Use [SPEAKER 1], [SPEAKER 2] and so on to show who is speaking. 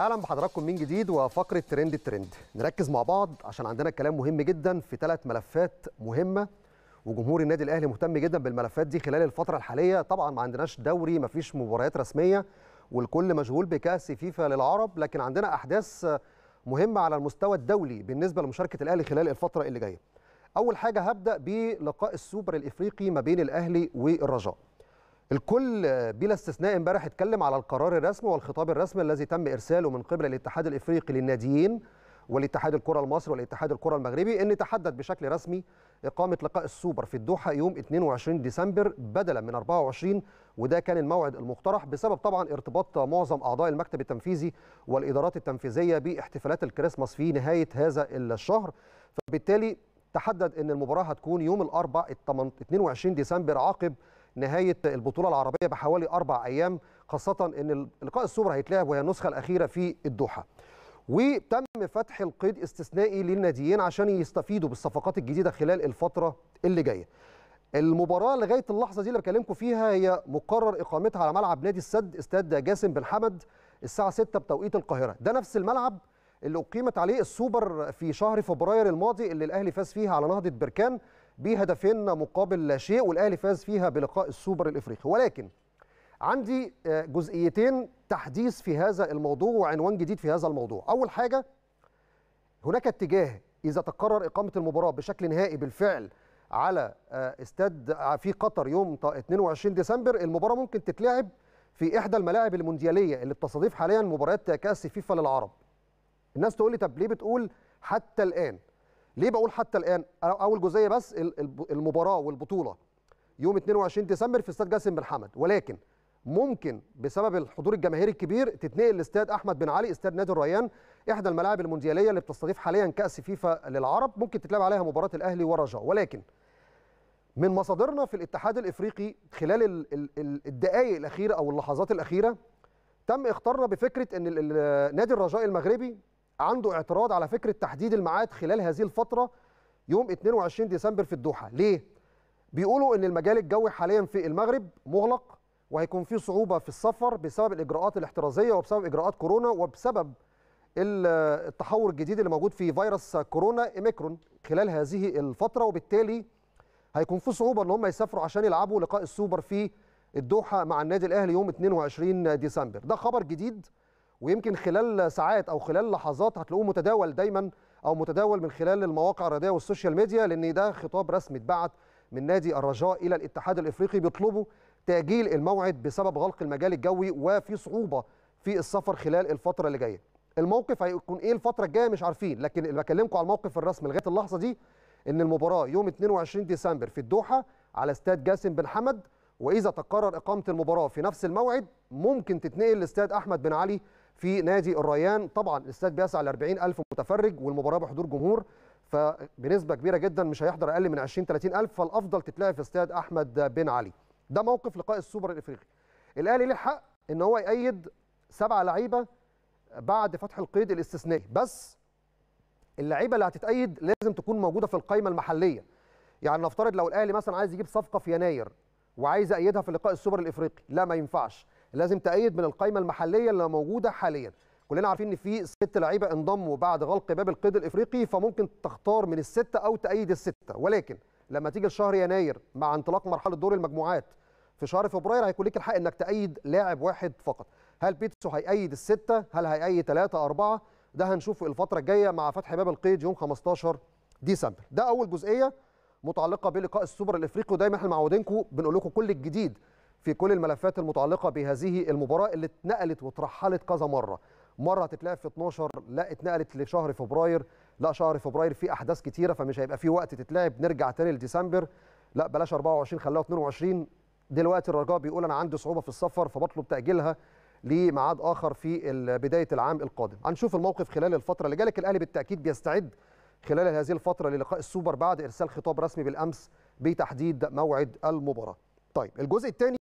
[SPEAKER 1] اهلا بحضراتكم من جديد وفقره ترند الترند نركز مع بعض عشان عندنا كلام مهم جدا في ثلاث ملفات مهمه وجمهور النادي الاهلي مهتم جدا بالملفات دي خلال الفتره الحاليه طبعا ما عندناش دوري ما فيش مباريات رسميه والكل مشغول بكاس فيفا للعرب لكن عندنا احداث مهمه على المستوى الدولي بالنسبه لمشاركه الاهلي خلال الفتره اللي جايه اول حاجه هبدا بلقاء السوبر الافريقي ما بين الاهلي والرجاء الكل بلا استثناء امبارح اتكلم على القرار الرسمي والخطاب الرسمي الذي تم ارساله من قبل الاتحاد الافريقي للناديين والاتحاد الكره المصري والاتحاد الكره المغربي ان تحدد بشكل رسمي اقامه لقاء السوبر في الدوحه يوم 22 ديسمبر بدلا من 24 وده كان الموعد المقترح بسبب طبعا ارتباط معظم اعضاء المكتب التنفيذي والادارات التنفيذيه باحتفالات الكريسماس في نهايه هذا الشهر فبالتالي تحدد ان المباراه هتكون يوم الاربعاء 22 ديسمبر عقب نهايه البطوله العربيه بحوالي اربع ايام خاصه ان اللقاء السوبر هيتلعب وهي النسخه الاخيره في الدوحه. وتم فتح القيد استثنائي للناديين عشان يستفيدوا بالصفقات الجديده خلال الفتره اللي جايه. المباراه لغايه اللحظه دي اللي بكلمكم فيها هي مقرر اقامتها على ملعب نادي السد استاد جاسم بن حمد الساعه 6 بتوقيت القاهره، ده نفس الملعب اللي اقيمت عليه السوبر في شهر فبراير الماضي اللي الاهلي فاز فيها على نهضه بركان بهدفين مقابل لا شيء والاهلي فاز فيها بلقاء السوبر الافريقي ولكن عندي آه، جزئيتين تحديث في هذا الموضوع وعنوان جديد في هذا الموضوع اول حاجه هناك اتجاه اذا تقرر اقامه المباراه بشكل نهائي بالفعل على آه، استاد آه، في قطر يوم 22 ديسمبر المباراه ممكن تتلعب في احدى الملاعب الموندياليه اللي بتستضيف حاليا مباريات كاس فيفا للعرب الناس تقول لي طب ليه بتقول حتى الان ليه بقول حتى الان اول جزئيه بس المباراه والبطوله يوم 22 ديسمبر في استاد جاسم بن حمد ولكن ممكن بسبب الحضور الجماهيري الكبير تتنقل لاستاد احمد بن علي استاد نادي الريان احدى الملاعب الموندياليه اللي بتستضيف حاليا كاس فيفا للعرب ممكن تتلعب عليها مباراه الاهلي والرجاء ولكن من مصادرنا في الاتحاد الافريقي خلال الدقائق الاخيره او اللحظات الاخيره تم اختارنا بفكره ان نادي الرجاء المغربي عنده اعتراض على فكره تحديد الميعاد خلال هذه الفتره يوم 22 ديسمبر في الدوحه ليه بيقولوا ان المجال الجوي حاليا في المغرب مغلق وهيكون في صعوبه في السفر بسبب الاجراءات الاحترازيه وبسبب اجراءات كورونا وبسبب التحور الجديد اللي موجود في فيروس كورونا ايميكرون خلال هذه الفتره وبالتالي هيكون في صعوبه ان هم يسافروا عشان يلعبوا لقاء السوبر في الدوحه مع النادي الاهلي يوم 22 ديسمبر ده خبر جديد ويمكن خلال ساعات او خلال لحظات هتلاقوه متداول دايما او متداول من خلال المواقع الرياضيه والسوشيال ميديا لان ده خطاب رسمي اتبعت من نادي الرجاء الى الاتحاد الافريقي بيطلبوا تاجيل الموعد بسبب غلق المجال الجوي وفي صعوبه في السفر خلال الفتره اللي جايه الموقف هيكون ايه الفتره الجايه مش عارفين لكن اللي بكلمكم على الموقف الرسمي لغايه اللحظه دي ان المباراه يوم 22 ديسمبر في الدوحه على استاد جاسم بن حمد واذا تقرر اقامه المباراه في نفس الموعد ممكن تتنقل لاستاد احمد بن علي في نادي الريان طبعا الاستاد بيسع ل 40000 متفرج والمباراه بحضور جمهور فبنسبه كبيره جدا مش هيحضر اقل من 20 30000 فالافضل تتلعب في استاد احمد بن علي ده موقف لقاء السوبر الافريقي الاهلي له حق ان هو يقيد سبع لعيبه بعد فتح القيد الاستثنائي بس اللعيبه اللي هتتقيد لازم تكون موجوده في القائمه المحليه يعني نفترض لو الاهلي مثلا عايز يجيب صفقه في يناير وعايز ايدها في اللقاء السوبر الافريقي لا ما ينفعش لازم تأيد من القائمه المحليه اللي موجوده حاليا كلنا عارفين ان في ست لعيبه انضموا بعد غلق باب القيد الافريقي فممكن تختار من السته او تأيد السته ولكن لما تيجي لشهر يناير مع انطلاق مرحله دور المجموعات في شهر فبراير هيكون ليك الحق انك تأيد لاعب واحد فقط هل بيتسو هيأيد السته هل هيأيد ثلاثه اربعه ده هنشوفه الفتره الجايه مع فتح باب القيد يوم 15 ديسمبر ده اول جزئيه متعلقه بلقاء السوبر الافريقي ودايما احنا معودينكم بنقول لكم كل الجديد في كل الملفات المتعلقه بهذه المباراه اللي اتنقلت وترحلت كذا مره مره هتتلعب في 12 لا اتنقلت لشهر فبراير لا شهر فبراير في احداث كتيره فمش هيبقى في وقت تتلعب نرجع تاني لديسمبر لا بلاش 24 خلوها 22 دلوقتي الرجاء بيقول انا عندي صعوبه في السفر فبطلب تاجيلها لميعاد اخر في بدايه العام القادم هنشوف الموقف خلال الفتره اللي جايه الاهلي بالتاكيد بيستعد خلال هذه الفترة للقاء السوبر بعد إرسال خطاب رسمي بالأمس بتحديد موعد المباراة طيب الجزء الثاني